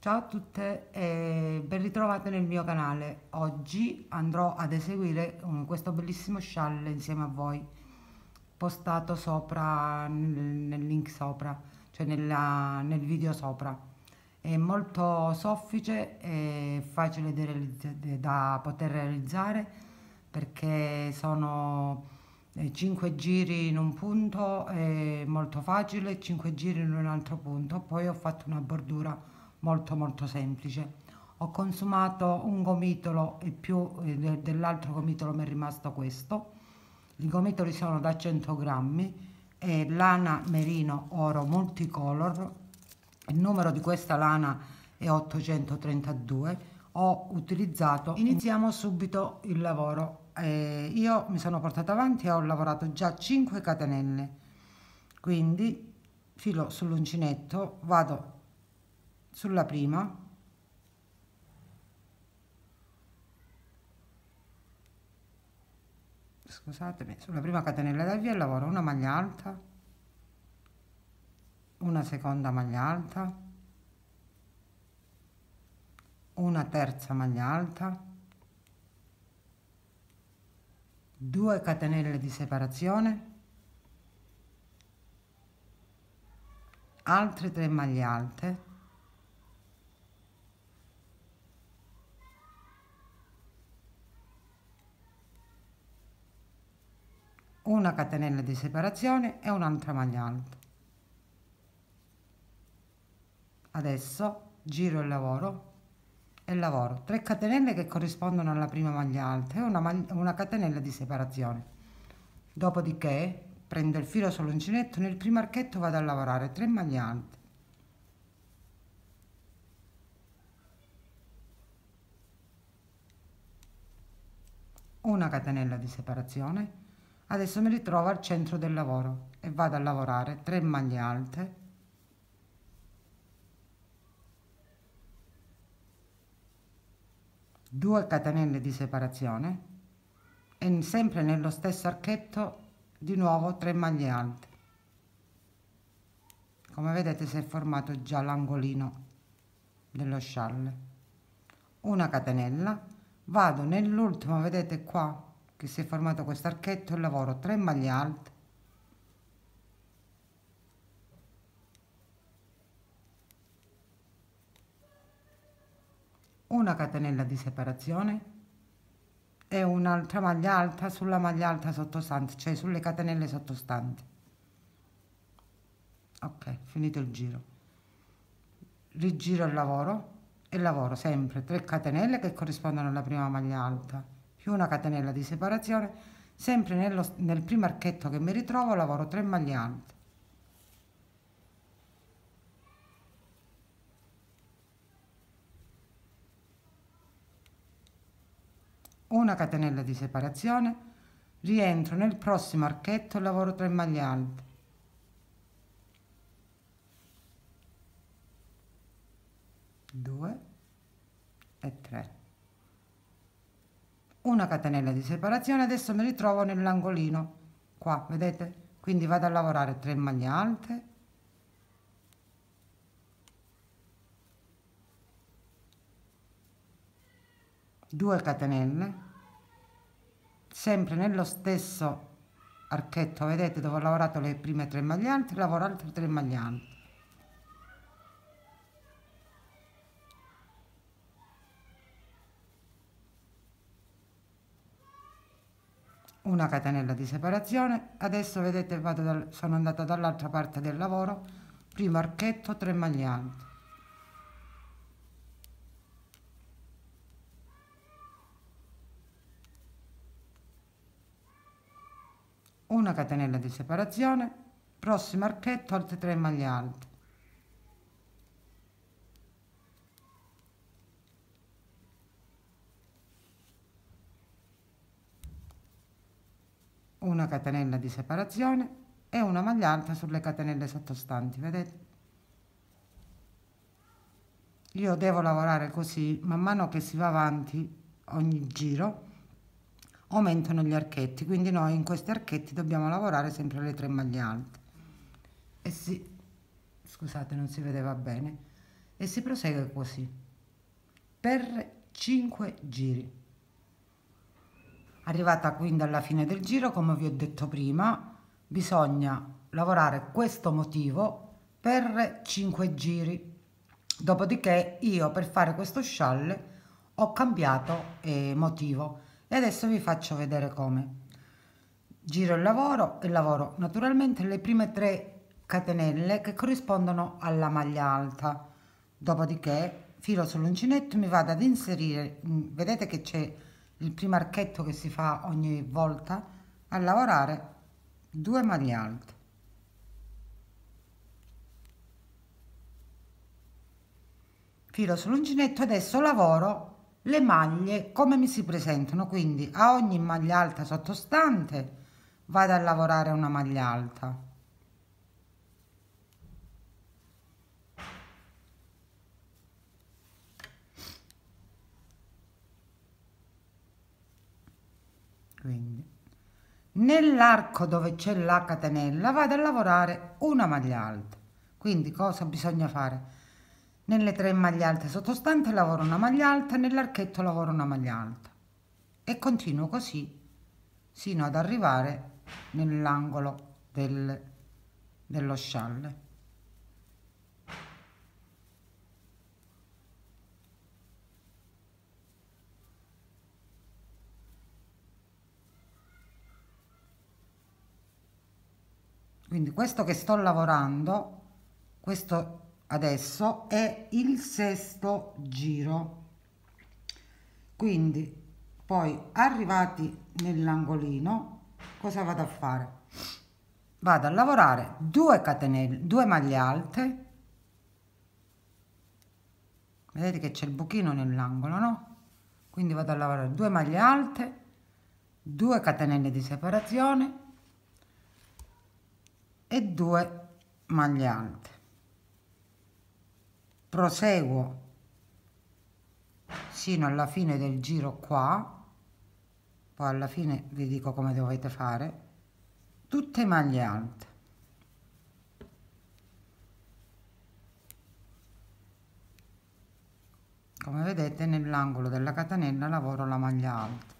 Ciao a tutte e ben ritrovate nel mio canale. Oggi andrò ad eseguire un, um, questo bellissimo scialle insieme a voi, postato sopra, nel, nel link sopra, cioè nella, nel video sopra. È molto soffice e facile da poter realizzare perché sono 5 eh, giri in un punto, è molto facile, 5 giri in un altro punto, poi ho fatto una bordura molto molto semplice ho consumato un gomitolo e più eh, dell'altro gomitolo mi è rimasto questo i gomitoli sono da 100 grammi è lana merino oro multicolor il numero di questa lana è 832 ho utilizzato iniziamo subito il lavoro eh, io mi sono portata avanti e ho lavorato già 5 catenelle quindi filo sull'uncinetto vado sulla prima scusatemi, sulla prima catenella del via lavoro una maglia alta, una seconda maglia alta, una terza maglia alta, 2 catenelle di separazione, altre 3 maglie alte, una catenella di separazione e un'altra maglia alta adesso giro il lavoro e lavoro 3 catenelle che corrispondono alla prima maglia alta e una, maglia, una catenella di separazione dopodiché prendo il filo sull'uncinetto nel primo archetto vado a lavorare 3 maglie alte una catenella di separazione Adesso mi ritrovo al centro del lavoro e vado a lavorare 3 maglie alte due catenelle di separazione e sempre nello stesso archetto di nuovo 3 maglie alte come vedete si è formato già l'angolino dello scialle una catenella vado nell'ultimo vedete qua che si è formato questo archetto e lavoro 3 maglie alte una catenella di separazione e un'altra maglia alta sulla maglia alta sottostante cioè sulle catenelle sottostanti ok finito il giro rigiro il lavoro e lavoro sempre 3 catenelle che corrispondono alla prima maglia alta più una catenella di separazione, sempre nello, nel primo archetto che mi ritrovo lavoro 3 maglie alte. una catenella di separazione, rientro nel prossimo archetto e lavoro 3 maglie alte. Due e tre una catenella di separazione adesso mi ritrovo nell'angolino qua vedete quindi vado a lavorare 3 maglie alte due catenelle sempre nello stesso archetto vedete dove ho lavorato le prime 3 maglie alte lavoro altre 3 maglie alte una catenella di separazione, adesso vedete dal, sono andata dall'altra parte del lavoro, primo archetto, 3 maglie alte. una catenella di separazione prossimo archetto altre 3 maglie alte una catenella di separazione e una maglia alta sulle catenelle sottostanti vedete io devo lavorare così man mano che si va avanti ogni giro aumentano gli archetti quindi noi in questi archetti dobbiamo lavorare sempre le tre maglie alte e si scusate non si vedeva bene e si prosegue così per 5 giri Arrivata quindi alla fine del giro, come vi ho detto prima, bisogna lavorare questo motivo per 5 giri. Dopodiché io per fare questo scialle ho cambiato eh, motivo e adesso vi faccio vedere come. Giro il lavoro e lavoro naturalmente le prime tre catenelle che corrispondono alla maglia alta. Dopodiché filo sull'uncinetto e mi vado ad inserire, mm, vedete che c'è il primo archetto che si fa ogni volta a lavorare due maglie alte filo sull'uncinetto adesso lavoro le maglie come mi si presentano quindi a ogni maglia alta sottostante vado a lavorare una maglia alta quindi nell'arco dove c'è la catenella vado a lavorare una maglia alta quindi cosa bisogna fare nelle tre maglie alte sottostante lavoro una maglia alta nell'archetto lavoro una maglia alta e continuo così sino ad arrivare nell'angolo del, dello scialle quindi questo che sto lavorando questo adesso è il sesto giro quindi poi arrivati nell'angolino cosa vado a fare vado a lavorare 2 catenelle 2 maglie alte vedete che c'è il buchino nell'angolo no quindi vado a lavorare 2 maglie alte 2 catenelle di separazione e 2 maglie alte proseguo sino alla fine del giro qua poi alla fine vi dico come dovete fare tutte maglie alte come vedete nell'angolo della catenella lavoro la maglia alta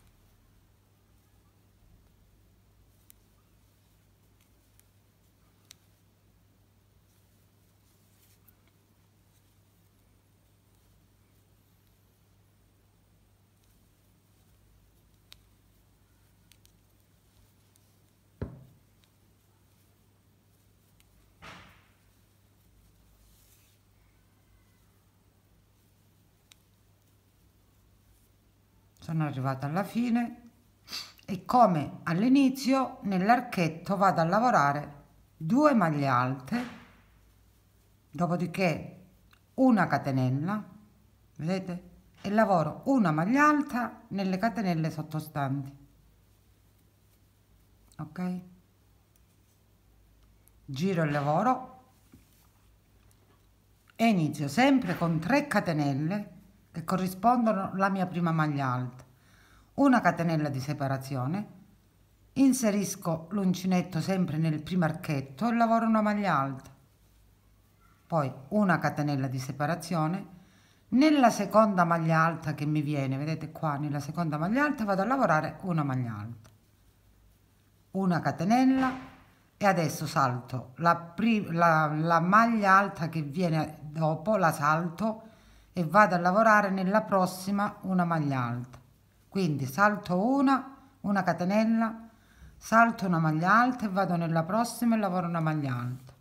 sono arrivata alla fine e come all'inizio nell'archetto vado a lavorare due maglie alte dopodiché una catenella vedete e lavoro una maglia alta nelle catenelle sottostanti ok giro il lavoro e inizio sempre con 3 catenelle che corrispondono alla mia prima maglia alta una catenella di separazione, inserisco l'uncinetto sempre nel primo archetto e lavoro una maglia alta, poi una catenella di separazione, nella seconda maglia alta che mi viene, vedete qua, nella seconda maglia alta vado a lavorare una maglia alta, una catenella e adesso salto la, la, la maglia alta che viene dopo, la salto e vado a lavorare nella prossima una maglia alta quindi salto una, una catenella, salto una maglia alta e vado nella prossima e lavoro una maglia alta.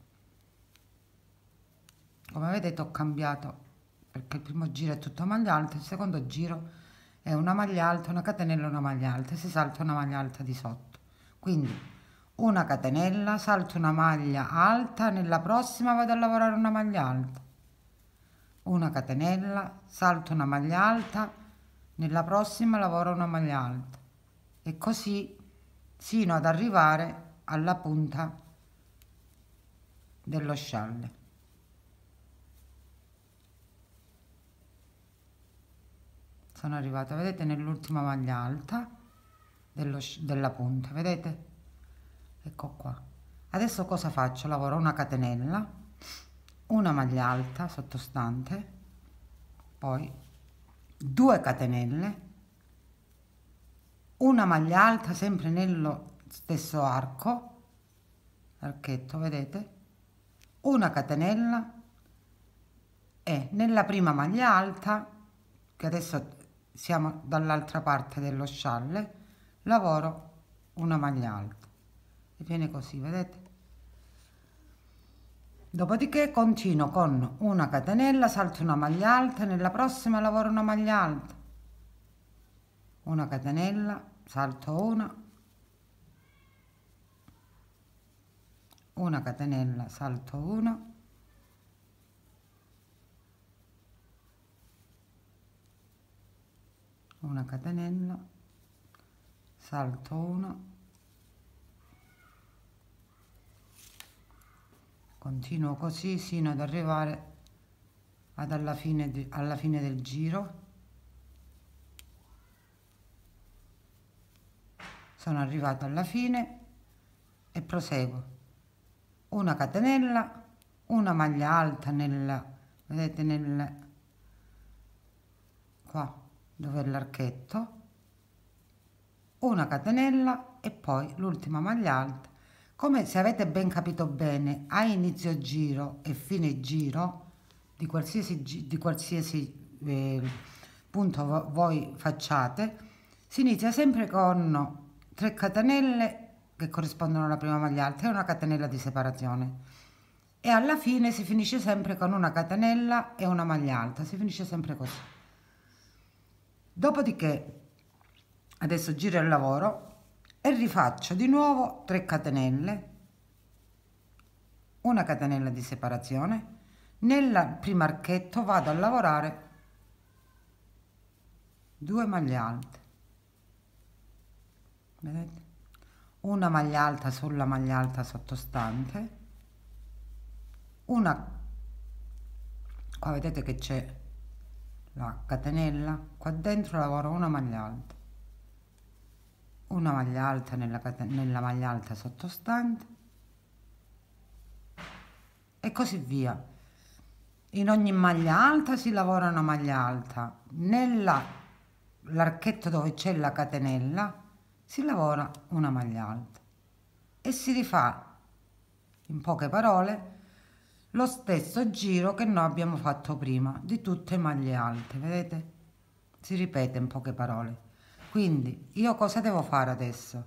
Come vedete ho cambiato perché il primo giro è tutto maglia alta, il secondo giro è una maglia alta, una catenella, una maglia alta e si salta una maglia alta di sotto. Quindi una catenella, salto una maglia alta, nella prossima vado a lavorare una maglia alta. Una catenella, salto una maglia alta, nella prossima lavora una maglia alta e così sino ad arrivare alla punta dello scialle. Sono arrivata, vedete, nell'ultima maglia alta dello, della punta, vedete? Ecco qua. Adesso cosa faccio? Lavoro una catenella, una maglia alta sottostante, poi 2 catenelle una maglia alta sempre nello stesso arco archetto vedete una catenella e nella prima maglia alta che adesso siamo dall'altra parte dello scialle lavoro una maglia alta e viene così vedete Dopodiché continuo con una catenella, salto una maglia alta, nella prossima lavoro una maglia alta, una catenella, salto una, una catenella, salto una, una catenella, salto una, continuo così sino ad arrivare ad alla fine, de, alla fine del giro sono arrivato alla fine e proseguo una catenella una maglia alta nella vedete nel qua dove è l'archetto una catenella e poi l'ultima maglia alta come se avete ben capito bene, a inizio giro e fine giro, di qualsiasi, di qualsiasi eh, punto voi facciate, si inizia sempre con 3 catenelle che corrispondono alla prima maglia alta e una catenella di separazione e alla fine si finisce sempre con una catenella e una maglia alta, si finisce sempre così. Dopodiché, adesso giro il lavoro, e rifaccio di nuovo 3 catenelle una catenella di separazione nel primo archetto vado a lavorare 2 maglie alte vedete una maglia alta sulla maglia alta sottostante una qua vedete che c'è la catenella qua dentro lavoro una maglia alta una maglia alta nella, nella maglia alta sottostante e così via in ogni maglia alta si lavora una maglia alta nell'archetto dove c'è la catenella si lavora una maglia alta e si rifà in poche parole lo stesso giro che noi abbiamo fatto prima di tutte maglie alte vedete si ripete in poche parole quindi io cosa devo fare adesso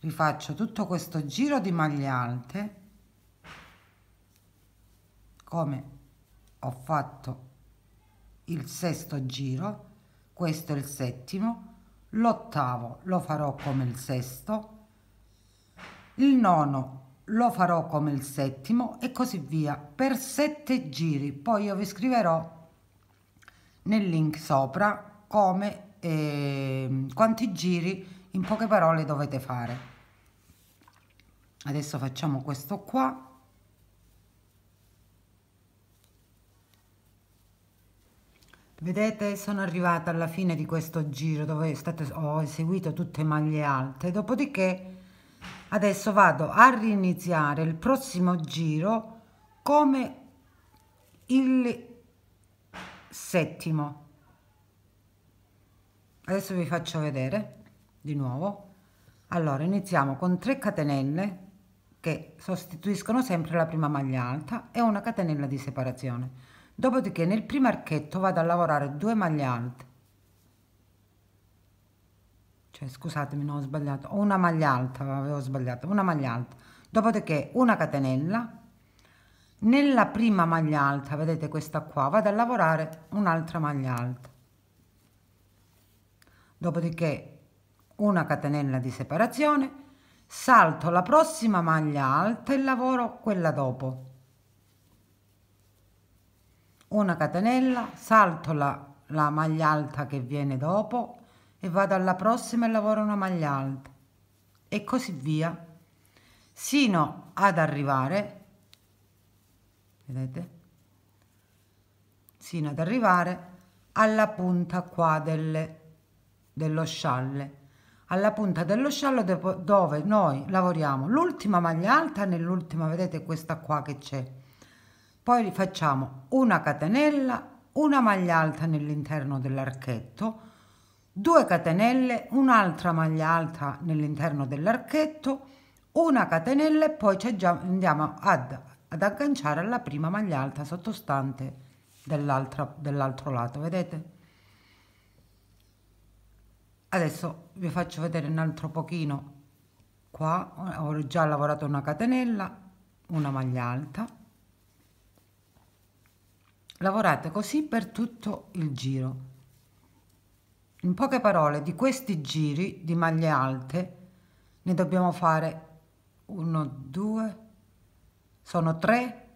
rifaccio tutto questo giro di maglie alte come ho fatto il sesto giro questo è il settimo l'ottavo lo farò come il sesto il nono lo farò come il settimo e così via per sette giri poi io vi scriverò nel link sopra come eh, quanti giri in poche parole dovete fare adesso facciamo questo qua vedete sono arrivata alla fine di questo giro dove state, ho eseguito tutte maglie alte dopodiché adesso vado a riniziare il prossimo giro come il settimo adesso vi faccio vedere di nuovo allora iniziamo con 3 catenelle che sostituiscono sempre la prima maglia alta e una catenella di separazione dopodiché nel primo archetto vado a lavorare 2 maglie alte cioè scusatemi non ho sbagliato una maglia alta avevo sbagliato una maglia alta dopodiché una catenella nella prima maglia alta vedete questa qua vado a lavorare un'altra maglia alta dopodiché una catenella di separazione, salto la prossima maglia alta e lavoro quella dopo. Una catenella, salto la, la maglia alta che viene dopo e vado alla prossima e lavoro una maglia alta e così via sino ad arrivare vedete sino ad arrivare alla punta qua delle dello scialle, alla punta dello scialle dove noi lavoriamo l'ultima maglia alta nell'ultima, vedete questa qua che c'è. Poi facciamo una catenella, una maglia alta nell'interno dell'archetto, 2 catenelle, un'altra maglia alta nell'interno dell'archetto, una catenella e poi già, andiamo ad, ad, agganciare alla prima maglia alta sottostante dell'altro dell lato, vedete? adesso vi faccio vedere un altro pochino qua eh, ho già lavorato una catenella una maglia alta lavorate così per tutto il giro in poche parole di questi giri di maglie alte ne dobbiamo fare 1 2 sono 3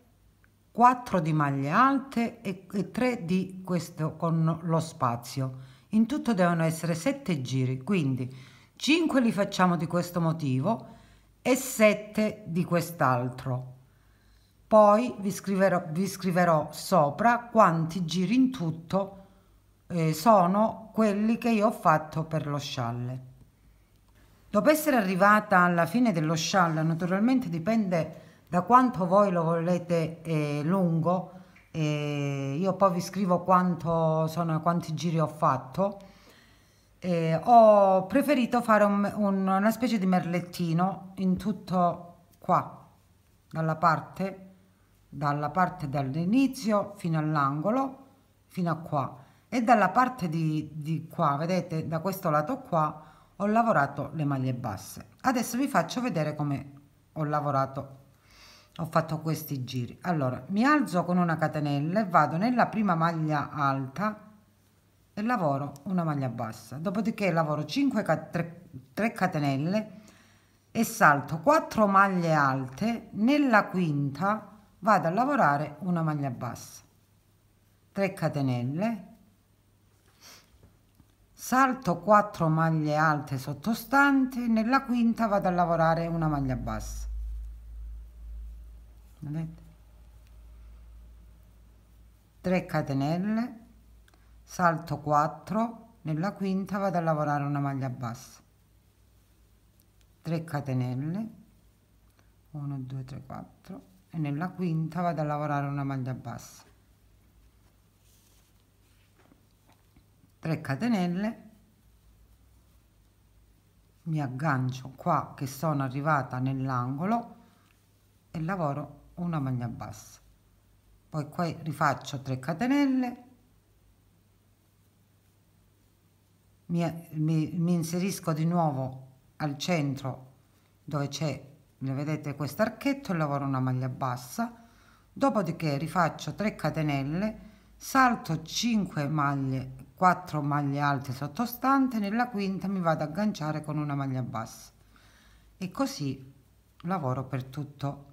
4 di maglie alte e 3 di questo con lo spazio in tutto devono essere sette giri, quindi 5 li facciamo di questo motivo e 7 di quest'altro. Poi vi scriverò, vi scriverò, sopra quanti giri in tutto eh, sono quelli che io ho fatto per lo scialle. Dopo essere arrivata alla fine dello scialle, naturalmente dipende da quanto voi lo volete eh, lungo, e io poi vi scrivo quanto sono, quanti giri ho fatto. E ho preferito fare un, un, una specie di merlettino in tutto qua, dalla parte, dalla parte dall'inizio fino all'angolo, fino a qua. E dalla parte di, di qua, vedete, da questo lato qua, ho lavorato le maglie basse. Adesso vi faccio vedere come ho lavorato ho fatto questi giri allora mi alzo con una catenella e vado nella prima maglia alta e lavoro una maglia bassa dopodiché lavoro 5 3, 3 catenelle e salto 4 maglie alte nella quinta vado a lavorare una maglia bassa 3 catenelle salto 4 maglie alte sottostanti nella quinta vado a lavorare una maglia bassa vedete 3 catenelle salto 4 nella quinta vado a lavorare una maglia bassa 3 catenelle 1 2 3 4 e nella quinta vado a lavorare una maglia bassa 3 catenelle mi aggancio qua che sono arrivata nell'angolo e lavoro una maglia bassa poi qua rifaccio 3 catenelle mi, mi, mi inserisco di nuovo al centro dove c'è vedete questo archetto e lavoro una maglia bassa dopodiché rifaccio 3 catenelle salto 5 maglie 4 maglie alte sottostante nella quinta mi vado ad agganciare con una maglia bassa e così lavoro per tutto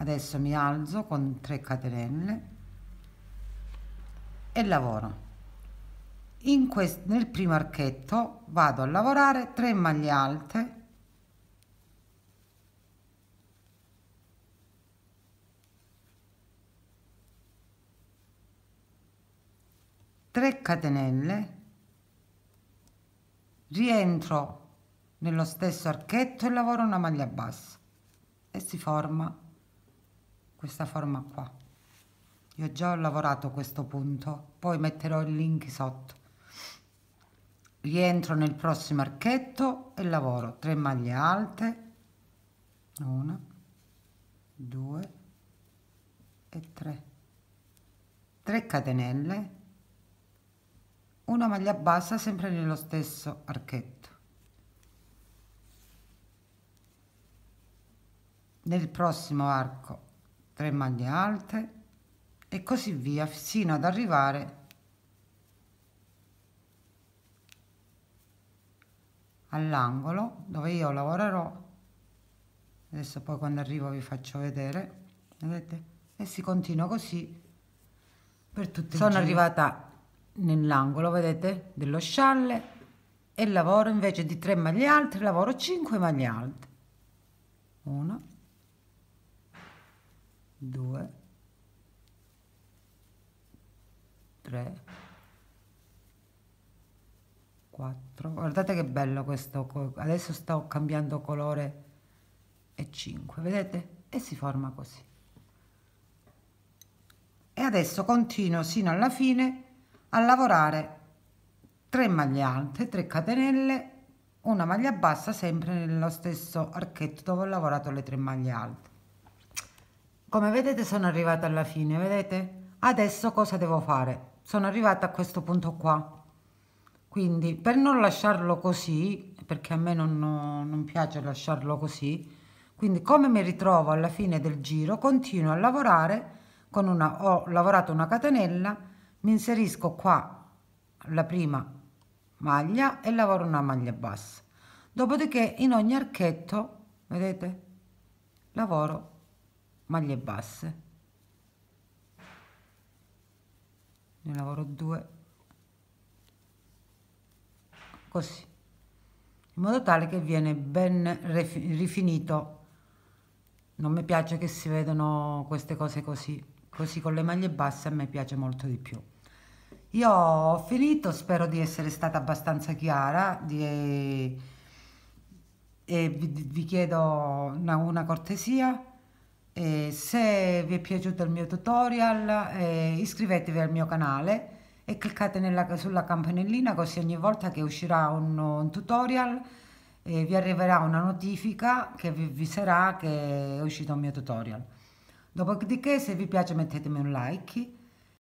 adesso mi alzo con 3 catenelle e lavoro in questo nel primo archetto vado a lavorare 3 maglie alte catenelle rientro nello stesso archetto e lavoro una maglia bassa e si forma questa forma qua io già ho lavorato questo punto poi metterò il link sotto rientro nel prossimo archetto e lavoro 3 maglie alte 1 2 e 3 3 catenelle una maglia bassa sempre nello stesso archetto nel prossimo arco 3 maglie alte e così via fino ad arrivare all'angolo dove io lavorerò adesso poi quando arrivo vi faccio vedere vedete e si continua così per tutte sono arrivata nell'angolo vedete dello scialle e lavoro invece di 3 maglie alte lavoro 5 maglie alte 1 2 3 4 guardate che bello questo adesso sto cambiando colore e 5 vedete e si forma così e adesso continuo sino alla fine a lavorare 3 maglie alte 3 catenelle una maglia bassa sempre nello stesso archetto dove ho lavorato le 3 maglie alte come vedete sono arrivata alla fine, vedete? Adesso cosa devo fare? Sono arrivata a questo punto qua. Quindi per non lasciarlo così, perché a me non, non piace lasciarlo così, quindi come mi ritrovo alla fine del giro, continuo a lavorare, con una, ho lavorato una catenella, mi inserisco qua la prima maglia e lavoro una maglia bassa. Dopodiché in ogni archetto, vedete, lavoro maglie basse ne lavoro due così in modo tale che viene ben rifinito non mi piace che si vedano queste cose così così con le maglie basse a me piace molto di più io ho finito spero di essere stata abbastanza chiara di... e vi, vi chiedo una, una cortesia e se vi è piaciuto il mio tutorial eh, iscrivetevi al mio canale e cliccate nella, sulla campanellina così ogni volta che uscirà un, un tutorial eh, vi arriverà una notifica che vi avviserà che è uscito un mio tutorial. Dopodiché se vi piace mettetemi un like